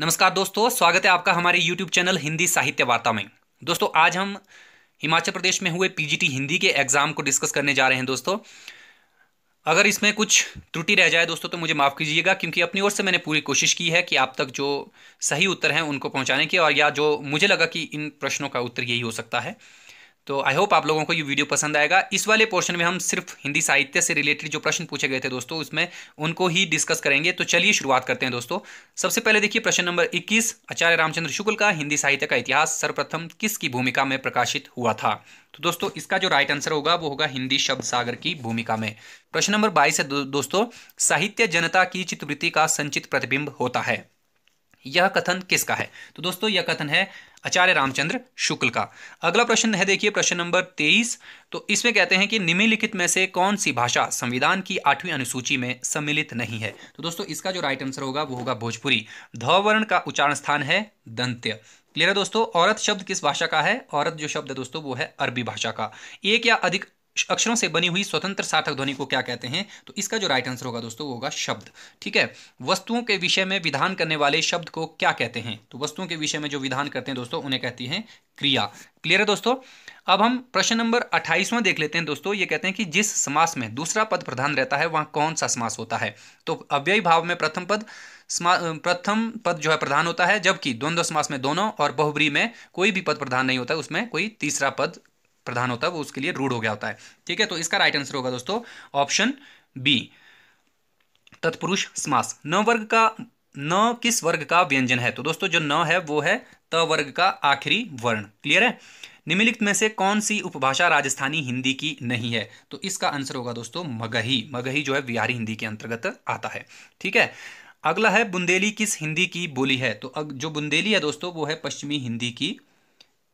नमस्कार दोस्तों स्वागत है आपका हमारे यूट्यूब चैनल हिंदी साहित्य वार्ता में दोस्तों आज हम हिमाचल प्रदेश में हुए पीजीटी हिंदी के एग्ज़ाम को डिस्कस करने जा रहे हैं दोस्तों अगर इसमें कुछ त्रुटि रह जाए दोस्तों तो मुझे माफ़ कीजिएगा क्योंकि अपनी ओर से मैंने पूरी कोशिश की है कि आप तक जो सही उत्तर हैं उनको पहुँचाने की और या जो मुझे लगा कि इन प्रश्नों का उत्तर यही हो सकता है तो आई होप आप लोगों को ये वीडियो पसंद आएगा इस वाले पोर्शन में हम सिर्फ हिंदी साहित्य से रिलेटेड जो प्रश्न पूछे गए थे दोस्तों उसमें उनको ही डिस्कस करेंगे तो चलिए शुरुआत करते हैं दोस्तों सबसे पहले देखिए प्रश्न नंबर 21 आचार्य रामचंद्र शुक्ल का हिंदी साहित्य का इतिहास सर्वप्रथम किसकी भूमिका में प्रकाशित हुआ था तो दोस्तों इसका जो राइट आंसर होगा वो होगा हिंदी शब्द सागर की भूमिका में प्रश्न नंबर बाईस है दोस्तों साहित्य जनता की चित्रवृत्ति का संचित प्रतिबिंब होता है यह कथन किसका है तो दोस्तों यह कथन है आचार्य रामचंद्र शुक्ल का अगला प्रश्न है देखिए प्रश्न नंबर तेईस तो इसमें कहते हैं कि निम्नलिखित में से कौन सी भाषा संविधान की आठवीं अनुसूची में सम्मिलित नहीं है तो दोस्तों इसका जो राइट आंसर होगा वो होगा भोजपुरी धवर्ण का उच्चारण स्थान है दंत्य क्लियर है दोस्तों औरत शब्द किस भाषा का है औरत जो शब्द है दोस्तों वो है अरबी भाषा का एक या अधिक अक्षरों से बनी हुई स्वतंत्र सार्थक ध्वनि को क्या कहते हैं तो इसका जो राइट आंसर होगा दोस्तों वो होगा शब्द ठीक है वस्तुओं के विषय में विधान करने वाले शब्द को क्या कहते हैं तो वस्तुओं के विषय में जो विधान करते हैं दोस्तों उन्हें कहती हैं क्रिया क्लियर है दोस्तों अब हम प्रश्न नंबर अट्ठाईसवां देख लेते हैं दोस्तों ये कहते हैं कि जिस समास में दूसरा पद प्रधान रहता है वहां कौन सा समास होता है तो अव्यय भाव में प्रथम पद प्रथम पद जो है प्रधान होता है जबकि द्वंद्व समास में दोनों और बहुबरी में कोई भी पद प्रधान नहीं होता है उसमें कोई तीसरा पद प्रधान होता है वो उसके लिए रूढ़ हो गया होता है ठीक है तो इसका राइट आंसर होगा दोस्तों ऑप्शन बी तत्पुरुष समास न वर्ग का न किस वर्ग का व्यंजन है तो दोस्तों जो न है वो है त वर्ग का आखिरी वर्ण क्लियर है निम्नलिखित में से कौन सी उपभाषा राजस्थानी हिंदी की नहीं है तो इसका आंसर होगा दोस्तों मगही मगही जो है बिहारी हिंदी के अंतर्गत आता है ठीक है अगला है बुंदेली किस हिंदी की बोली है तो अग, जो बुंदेली है दोस्तों वो है पश्चिमी हिंदी की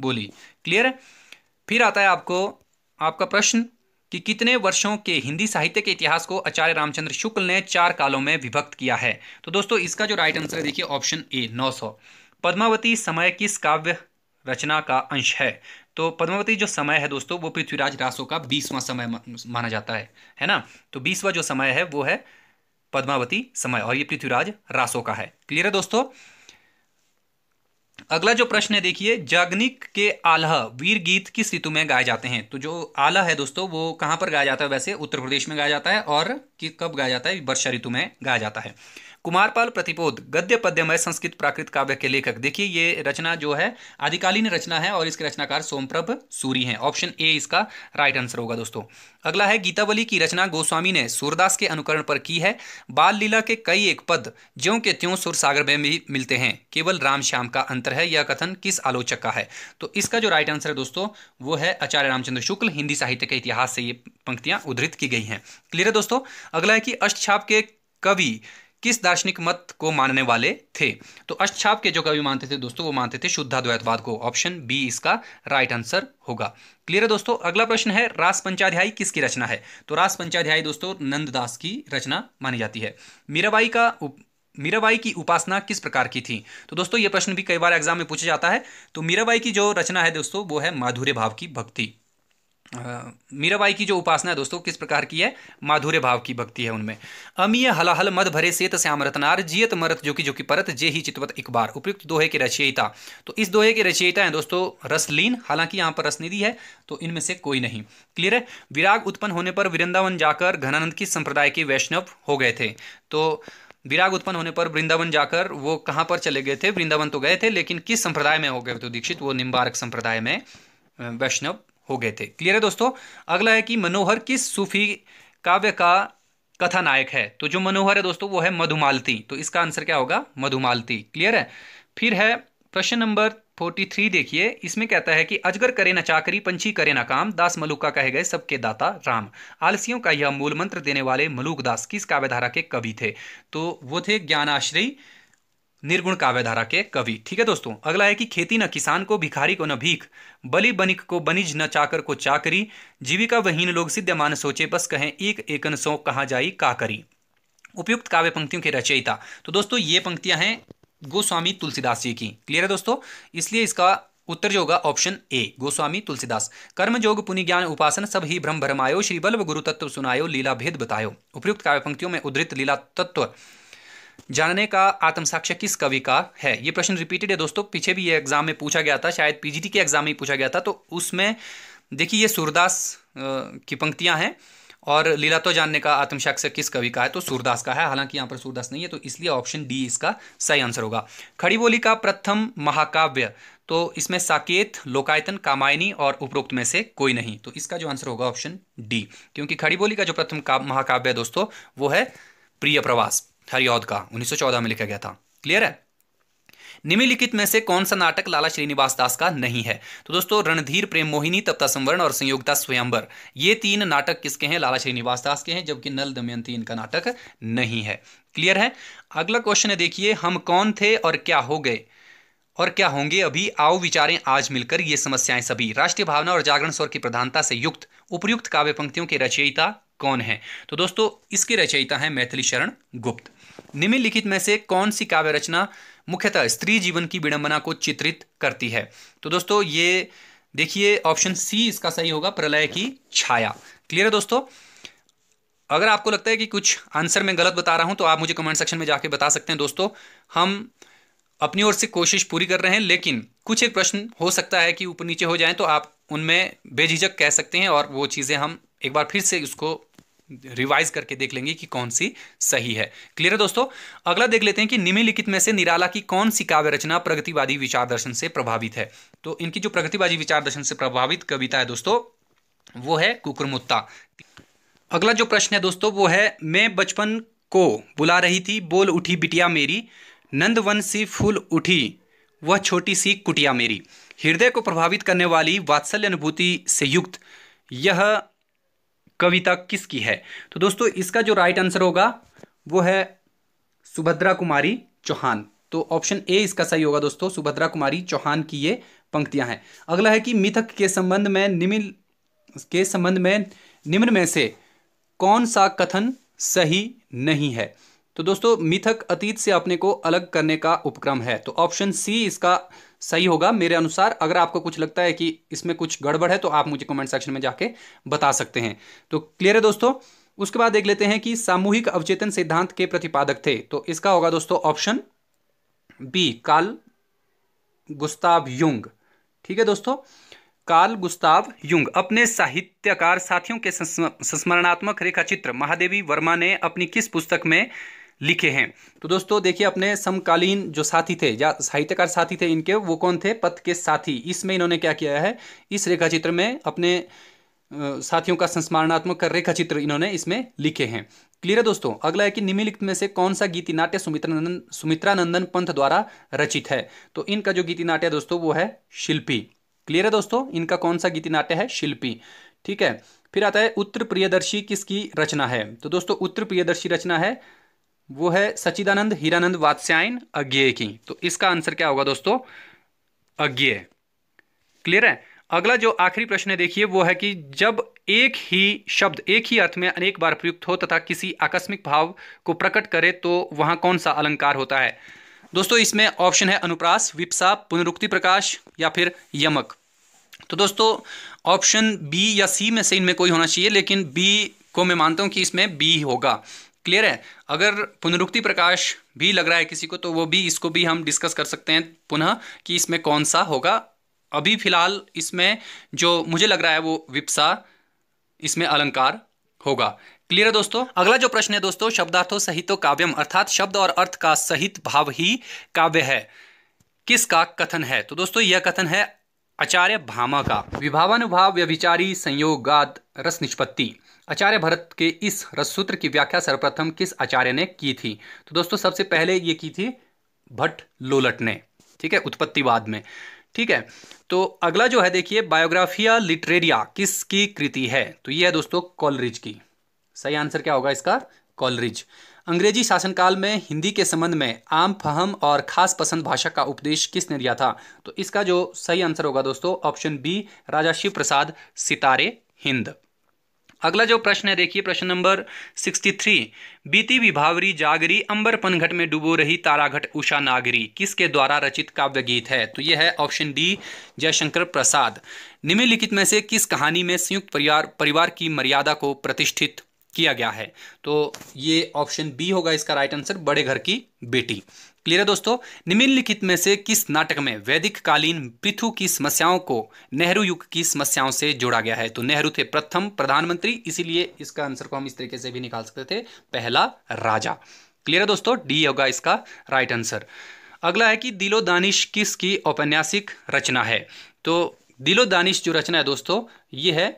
बोली क्लियर है फिर आता है आपको आपका प्रश्न कि कितने वर्षों के हिंदी साहित्य के इतिहास को आचार्य रामचंद्र शुक्ल ने चार कालों में विभक्त किया है तो दोस्तों इसका जो राइट आंसर है देखिए ऑप्शन ए 900 पद्मावती समय किस काव्य रचना का अंश है तो पद्मावती जो समय है दोस्तों वो पृथ्वीराज रासो का बीसवां समय माना जाता है है ना तो बीसवा जो समय है वो है पद्मावती समय और ये पृथ्वीराज रासो का है क्लियर है दोस्तों अगला जो प्रश्न है देखिए जागनिक के आलह वीर गीत किस ऋतु में गाए जाते हैं तो जो आलह है दोस्तों वो कहाँ पर गाया जाता है वैसे उत्तर प्रदेश में गाया जाता है और कि कब गाया जाता है वर्षा ऋतु में गाया जाता है कुमारपाल प्रतिपोध गद्य पद्यमय संस्कृत प्राकृत काव्य के लेखक देखिए ये रचना जो है आदिकालीन रचना है और इसके रचनाकार सोमप्रभ सूरी हैं ऑप्शन ए इसका राइट आंसर होगा दोस्तों अगला है गीतावली की रचना गोस्वामी ने सूरदास के अनुकरण पर की है बाल लीला के कई एक पद ज्यों के त्यों सुर सागर में भी मिलते हैं केवल राम श्याम का अंतर है यह कथन किस आलोचक का है तो इसका जो राइट आंसर है दोस्तों वो है आचार्य रामचंद्र शुक्ल हिंदी साहित्य के इतिहास से ये पंक्तियां उद्धृत की गई हैं क्लियर है दोस्तों अगला है कि अष्टछाप के कवि किस दार्शनिक मत को मानने वाले थे तो अष्टछाप के जो कवि मानते थे दोस्तों वो मानते थे शुद्धाद्वैतवाद को ऑप्शन बी इसका राइट आंसर होगा क्लियर है दोस्तों अगला प्रश्न है रास पंचाध्यायी किसकी रचना है तो रास पंचाध्यायी दोस्तों नंददास की रचना मानी जाती है मीराबाई का उप... मीराबाई की उपासना किस प्रकार की थी तो दोस्तों ये प्रश्न भी कई बार एग्जाम में पूछा जाता है तो मीराबाई की जो रचना है दोस्तों वो है माधुर्य भाव की भक्ति मीराबाई की जो उपासना है दोस्तों किस प्रकार की है माधुर्य भाव की भक्ति है उनमें अमीय हलाहल मध भरे सेत श्याम रतनार जियत मरत जो की जो कि परत जे ही चितवत एक बार उपयुक्त दोहे के रचयिता तो इस दोहे के रचयिता है दोस्तों रसलीन हालांकि यहाँ पर रसनिधि है तो इनमें से कोई नहीं क्लियर है विराग उत्पन्न होने पर वृंदावन जाकर घनानंद की संप्रदाय के वैष्णव हो गए थे तो विराग उत्पन्न होने पर वृंदावन जाकर वो कहाँ पर चले गए थे वृंदावन तो गए थे लेकिन किस संप्रदाय में हो गए तो दीक्षित वो निम्बारक संप्रदाय में वैष्णव हो गए थे क्लियर है दोस्तों अगला है कि मनोहर किस सूफी काव्य का कथा नायक है तो जो मनोहर है दोस्तों वो है मधुमालती तो इसका आंसर क्या होगा मधुमालती क्लियर है फिर है प्रश्न नंबर फोर्टी थ्री देखिए इसमें कहता है कि अजगर करे ना चाकरी पंछी करे ना काम दास मलुका कहे गए सबके दाता राम आलसियों का यह मूल मंत्र देने वाले मलुक दास किस काव्यधारा के कवि थे तो वो थे ज्ञानाश्रयी निर्गुण काव्यधारा के कवि ठीक है दोस्तों अगला है कि खेती न किसान को भिखारी को न भीख बलि बनिक को बनिज न चाकर को चाकरी जीविका वहीन लोग सिद्धमान सोचे बस कहें एक एकन सो कहा जाई काकरी उपयुक्त काव्य पंक्तियों के रचयिता तो दोस्तों ये पंक्तियां हैं गोस्वामी तुलसीदास जी की क्लियर है दोस्तों इसलिए इसका उत्तर जो होगा ऑप्शन ए गोस्वामी तुलसीदास कर्म योग पुनि ज्ञान उपासन सब ही भ्रम भरमायो श्री बल्ब गुरु तत्व सुनायो लीला भेद बतायो उपयुक्त काव्य पंक्तियों में उद्धृत लीला तत्व जानने का आत्मसाक्ष्य किस कवि का है ये प्रश्न रिपीटेड है दोस्तों पीछे भी ये एग्जाम में पूछा गया था शायद पीजीटी के एग्जाम में पूछा गया था तो उसमें देखिए ये सूरदास की पंक्तियां हैं और लीला तो जानने का आत्मसाक्ष्य किस कवि का है तो सूरदास का है हालांकि यहाँ पर सूरदास नहीं है तो इसलिए ऑप्शन डी इसका सही आंसर होगा खड़ी बोली का प्रथम महाकाव्य तो इसमें साकेत लोकायतन कामायनी और उपरोक्त में से कोई नहीं तो इसका जो आंसर होगा ऑप्शन डी क्योंकि खड़ी बोली का जो प्रथम महाकाव्य है दोस्तों वो है प्रिय प्रवास हरियौद का 1914 में लिखा गया था क्लियर है निम्नलिखित में से कौन सा नाटक लाला श्रीनिवास दास का नहीं है तो दोस्तों रणधीर प्रेम मोहिनी तप्ता संवरण और संयोगता स्वयंबर ये तीन नाटक किसके हैं लाला श्रीनिवास दास के हैं जबकि नल दमयंती इनका नाटक नहीं है क्लियर है अगला क्वेश्चन है देखिए हम कौन थे और क्या हो गए और क्या होंगे अभी आओ विचारें आज मिलकर ये समस्याएं सभी राष्ट्रीय भावना और जागरण स्वर की प्रधानता से युक्त उपयुक्त काव्य पंक्तियों के रचयिता कौन है तो दोस्तों इसके रचयिता है मैथिली शरण गुप्त निम्नलिखित में से कौन सी काव्य रचना मुख्यतः स्त्री जीवन की विडंबना को चित्रित करती है तो दोस्तों ये देखिए ऑप्शन सी इसका सही होगा प्रलय की छाया क्लियर है दोस्तों अगर आपको लगता है कि कुछ आंसर में गलत बता रहा हूं तो आप मुझे कमेंट सेक्शन में जाके बता सकते हैं दोस्तों हम अपनी ओर से कोशिश पूरी कर रहे हैं लेकिन कुछ एक प्रश्न हो सकता है कि ऊपर नीचे हो जाए तो आप उनमें बेझिझक कह सकते हैं और वो चीज़ें हम एक बार फिर से उसको रिवाइज करके देख लेंगे कि कौन सी सही है क्लियर है दोस्तों अगला देख लेते हैं कि निम्नलिखित में से निराला की कौन सी काव्य रचना प्रगतिवादी विचार दर्शन से प्रभावित है तो इनकी जो प्रगतिवादी विचार दर्शन से प्रभावित कविता है दोस्तों वो है कुकुरमुत्ता अगला जो प्रश्न है दोस्तों वो है मैं बचपन को बुला रही थी बोल उठी बिटिया मेरी नंदवन सी फूल उठी वह छोटी सी कुटिया मेरी हृदय को प्रभावित करने वाली वात्सल्य अनुभूति से युक्त यह कविता किसकी है तो दोस्तों इसका जो राइट आंसर होगा वो है सुभद्रा कुमारी चौहान तो ऑप्शन ए इसका सही होगा दोस्तों सुभद्रा कुमारी चौहान की ये पंक्तियां हैं अगला है कि मिथक के संबंध में निम्न के संबंध में निम्न में से कौन सा कथन सही नहीं है तो दोस्तों मिथक अतीत से अपने को अलग करने का उपक्रम है तो ऑप्शन सी इसका सही होगा मेरे अनुसार अगर आपको कुछ लगता है कि इसमें कुछ गड़बड़ है तो आप मुझे कमेंट सेक्शन में जाके बता सकते हैं तो क्लियर है दोस्तों उसके बाद देख लेते हैं कि सामूहिक अवचेतन सिद्धांत के प्रतिपादक थे तो इसका होगा दोस्तों option B Carl Gustav Jung ठीक है दोस्तों काल गुस्ताव युंग अपने साहित्यकार साथियों के संस्मरणात्मक रेखाचित्र महादेवी वर्मा ने अपनी किस पुस्तक में लिखे हैं तो दोस्तों देखिए अपने समकालीन जो साथी थे या साहित्यकार साथी थे इनके वो कौन थे पथ के साथी इसमें इन्होंने क्या किया है इस रेखा चित्र में अपने साथियों का संस्मरणात्मक रेखा चित्र इन्होंने इसमें लिखे हैं क्लियर है दोस्तों अगला है कि निम्नलिखित में से कौन सा गीति नाट्य सुमित्रंदन सुमित्रानंदन पंथ द्वारा रचित है तो इनका जो गीति नाट्य दोस्तों वो है शिल्पी क्लियर है दोस्तों इनका कौन सा गीति नाट्य है शिल्पी ठीक है फिर आता है उत्तर प्रियदर्शी किसकी रचना है तो दोस्तों उत्तर प्रियदर्शी रचना है वो है सचिदानंद हीरानंद वात्स्यायन अज्ञेय की तो इसका आंसर क्या होगा दोस्तों अज्ञेय क्लियर है अगला जो आखिरी प्रश्न है देखिए वो है कि जब एक ही शब्द एक ही अर्थ में अनेक बार प्रयुक्त हो तथा किसी आकस्मिक भाव को प्रकट करे तो वहां कौन सा अलंकार होता है दोस्तों इसमें ऑप्शन है अनुप्रास विपसा पुनरुक्ति प्रकाश या फिर यमक तो दोस्तों ऑप्शन बी या सी में से इनमें कोई होना चाहिए लेकिन बी को मैं मानता हूं कि इसमें बी होगा क्लियर है अगर पुनरुक्ति प्रकाश भी लग रहा है किसी को तो वो भी इसको भी हम डिस्कस कर सकते हैं पुनः कि इसमें कौन सा होगा अभी फिलहाल इसमें जो मुझे लग रहा है वो विप्सा इसमें अलंकार होगा क्लियर है दोस्तों अगला जो प्रश्न है दोस्तों शब्दार्थों सहितो तो काव्यम अर्थात शब्द और अर्थ का सहित भाव ही काव्य है किसका कथन है तो दोस्तों यह कथन है आचार्य भामा का विभावानुभाव व्यभिचारी संयोगाद रस निष्पत्ति आचार्य भरत के इस रसूत्र की व्याख्या सर्वप्रथम किस आचार्य ने की थी तो दोस्तों सबसे पहले ये की थी भट्ट लोलट ने ठीक है उत्पत्तिवाद में ठीक है तो अगला जो है देखिए बायोग्राफिया लिटरेरिया किसकी कृति है तो ये है दोस्तों कॉलरिज की सही आंसर क्या होगा इसका कॉलरिज अंग्रेजी शासनकाल में हिंदी के संबंध में आम फहम और खास पसंद भाषा का उपदेश किसने दिया था तो इसका जो सही आंसर होगा दोस्तों ऑप्शन बी राजा शिव प्रसाद सितारे हिंद अगला जो प्रश्न है देखिए प्रश्न नंबर 63 बीती विभावरी जागरी अंबर पनघट में डूबो रही ताराघट उषा नागरी किसके द्वारा रचित काव्य गीत है तो यह है ऑप्शन डी जयशंकर प्रसाद निम्नलिखित में से किस कहानी में संयुक्त परिवार परिवार की मर्यादा को प्रतिष्ठित किया गया है तो ये ऑप्शन बी होगा इसका राइट आंसर बड़े घर की बेटी क्लियर है दोस्तों निम्नलिखित में से किस नाटक में वैदिक कालीन पृथु की समस्याओं को नेहरू युग की समस्याओं से जोड़ा गया है तो नेहरू थे प्रथम प्रधानमंत्री इसीलिए इसका आंसर को हम इस तरीके से भी निकाल सकते थे पहला राजा क्लियर है दोस्तों डी होगा इसका राइट आंसर अगला है कि दिलो दानिश किसकी औपन्यासिक रचना है तो दिलो दानिश जो रचना है दोस्तों ये है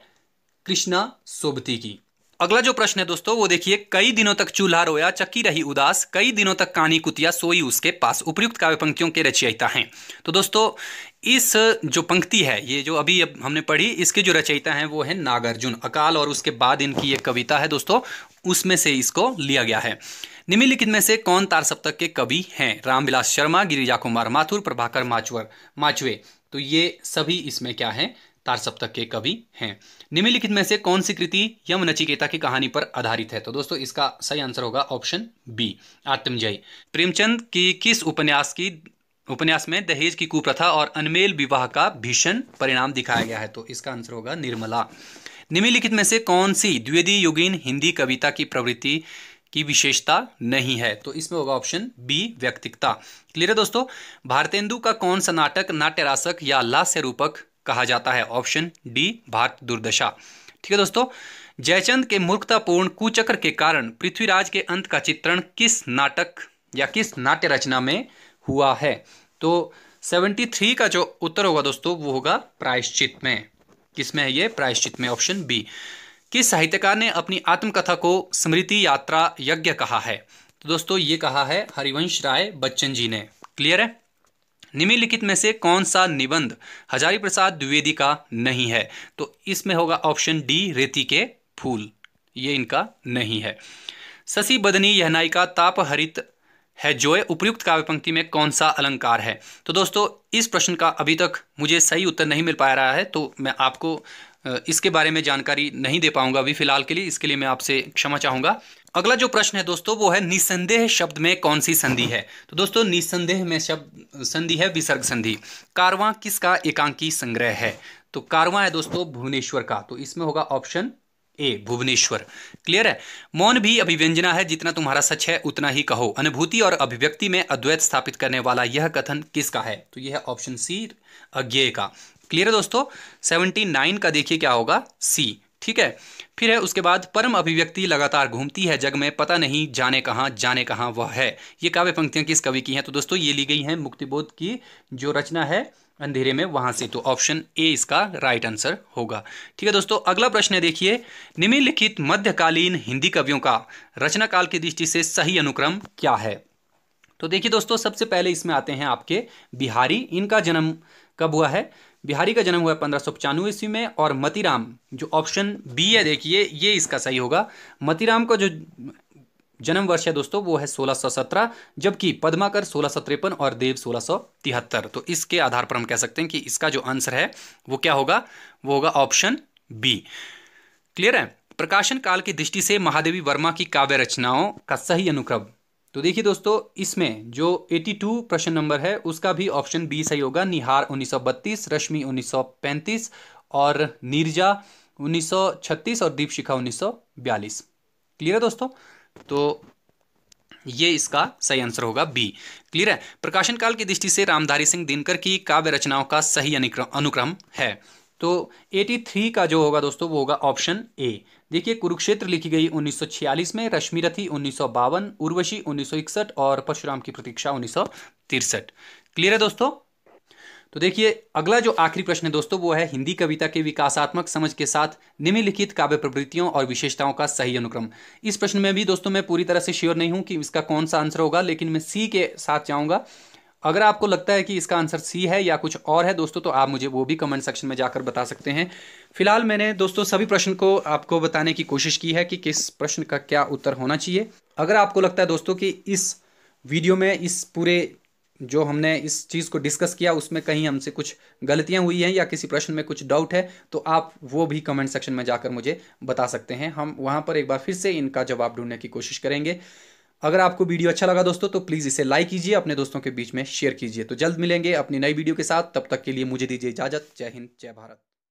कृष्णा सोबती की अगला जो प्रश्न है दोस्तों वो देखिए कई दिनों तक चूल्हा रोया चक्की रही उदास कई दिनों तक कानी कुतिया सोई उसके पास उपयुक्त काव्य पंक्तियों के रचयिता हैं तो दोस्तों इस जो पंक्ति है ये जो अभी हमने पढ़ी इसके जो रचयिता हैं वो है नागार्जुन अकाल और उसके बाद इनकी ये कविता है दोस्तों उसमें से इसको लिया गया है निम्नलिखित में से कौन तार सप्तक के कवि हैं रामविलास शर्मा गिरिजा कुमार माथुर प्रभाकर माचुअर माचवे तो ये सभी इसमें क्या है तार सप्तक के कवि हैं निम्नलिखित में से कौन सी कृति यम नचिकेता की कहानी पर आधारित है तो दोस्तों इसका सही आंसर होगा ऑप्शन बी आत्मजय प्रेमचंद की किस उपन्यास की उपन्यास में दहेज की कुप्रथा और अनमेल विवाह का भीषण परिणाम दिखाया गया है तो इसका आंसर होगा निर्मला निम्नलिखित में से कौन सी द्विवेदी युगीन हिंदी कविता की प्रवृत्ति की विशेषता नहीं है तो इसमें होगा ऑप्शन बी व्यक्तिकता क्लियर है दोस्तों भारतेंदु का कौन सा नाटक नाट्यरासक या लास्य रूपक कहा जाता है ऑप्शन डी भारत दुर्दशा ठीक है दोस्तों जयचंद के मूर्खतापूर्ण कुचक्र के कारण पृथ्वीराज के अंत का चित्रण किस नाटक या किस नाट्य रचना में हुआ है तो 73 का जो उत्तर होगा दोस्तों वो होगा प्रायश्चित में किसमें है ये प्रायश्चित में ऑप्शन बी किस साहित्यकार ने अपनी आत्मकथा को स्मृति यात्रा यज्ञ कहा है तो दोस्तों ये कहा है हरिवंश राय बच्चन जी ने क्लियर है निम्नलिखित में से कौन सा निबंध हजारी प्रसाद द्विवेदी का नहीं है तो इसमें होगा ऑप्शन डी रेती के फूल ये इनका नहीं है शशि बदनी यह नायिका ताप हरित है उपयुक्त काव्य पंक्ति में कौन सा अलंकार है तो दोस्तों इस प्रश्न का अभी तक मुझे सही उत्तर नहीं मिल पा रहा है तो मैं आपको इसके बारे में जानकारी नहीं दे पाऊंगा अभी फिलहाल के लिए इसके लिए मैं आपसे क्षमा चाहूंगा अगला जो प्रश्न है दोस्तों वो है निसंदेह शब्द में कौन सी संधि है तो दोस्तों निसंदेह में शब्द संधि है विसर्ग संधि कारवां किसका एकांकी संग्रह है तो कारवां है दोस्तों भुवनेश्वर का तो इसमें होगा ऑप्शन ए भुवनेश्वर क्लियर है मौन भी अभिव्यंजना है जितना तुम्हारा सच है उतना ही कहो अनुभूति और अभिव्यक्ति में अद्वैत स्थापित करने वाला यह कथन किसका है तो यह है ऑप्शन सी अज्ञे का क्लियर है दोस्तों सेवनटी नाइन का देखिए क्या होगा सी ठीक है फिर है उसके बाद परम अभिव्यक्ति लगातार घूमती है जग में पता नहीं जाने कहाँ जाने कहाँ वह है ये काव्य पंक्तियाँ किस कवि की हैं तो दोस्तों ये ली गई हैं मुक्तिबोध की जो रचना है अंधेरे में वहां से तो ऑप्शन ए इसका राइट आंसर होगा ठीक है दोस्तों अगला प्रश्न देखिए निम्नलिखित मध्यकालीन हिंदी कवियों का रचना काल की दृष्टि से सही अनुक्रम क्या है तो देखिए दोस्तों सबसे पहले इसमें आते हैं आपके बिहारी इनका जन्म कब हुआ है बिहारी का जन्म हुआ है पंद्रह सौ पचानवे ईस्वी में और मतीराम जो ऑप्शन बी है देखिए ये इसका सही होगा मतीराम का जो जन्म वर्ष है दोस्तों वो है 1617 जबकि पद्माकर सोलह और देव तिहत्तर तो इसके आधार पर हम कह सकते हैं कि इसका जो आंसर है वो क्या होगा वो होगा ऑप्शन बी क्लियर है प्रकाशन काल की दृष्टि से महादेवी वर्मा की काव्य रचनाओं का सही अनुक्रम तो देखिए दोस्तों इसमें जो 82 प्रश्न नंबर है उसका भी ऑप्शन बी सही होगा निहार 1932 रश्मि 1935 और नीरजा 1936 और दीपशिखा 1942 क्लियर है दोस्तों तो ये इसका सही आंसर होगा बी क्लियर है प्रकाशन काल की दृष्टि से रामधारी सिंह दिनकर की काव्य रचनाओं का सही अनुक्रम है तो 83 का जो होगा दोस्तों वो होगा ऑप्शन ए देखिए कुरुक्षेत्र लिखी गई 1946 में रश्मि रथी उन्नीस उर्वशी 1961 और परशुराम की प्रतीक्षा उन्नीस क्लियर है दोस्तों तो देखिए अगला जो आखिरी प्रश्न है दोस्तों वो है हिंदी कविता के विकासात्मक समझ के साथ निम्नलिखित काव्य प्रवृत्तियों और विशेषताओं का सही अनुक्रम इस प्रश्न में भी दोस्तों मैं पूरी तरह से श्योर नहीं हूं कि इसका कौन सा आंसर होगा लेकिन मैं सी के साथ जाऊंगा अगर आपको लगता है कि इसका आंसर सी है या कुछ और है दोस्तों तो आप मुझे वो भी कमेंट सेक्शन में जाकर बता सकते हैं फिलहाल मैंने दोस्तों सभी प्रश्न को आपको बताने की कोशिश की है कि किस प्रश्न का क्या उत्तर होना चाहिए अगर आपको लगता है दोस्तों कि इस वीडियो में इस पूरे जो हमने इस चीज़ को डिस्कस किया उसमें कहीं हमसे कुछ गलतियां हुई हैं या किसी प्रश्न में कुछ डाउट है तो आप वो भी कमेंट सेक्शन में जाकर मुझे बता सकते हैं हम वहां पर एक बार फिर से इनका जवाब ढूंढने की कोशिश करेंगे अगर आपको वीडियो अच्छा लगा दोस्तों तो प्लीज़ इसे लाइक कीजिए अपने दोस्तों के बीच में शेयर कीजिए तो जल्द मिलेंगे अपनी नई वीडियो के साथ तब तक के लिए मुझे दीजिए इजाज़त जय हिंद जय भारत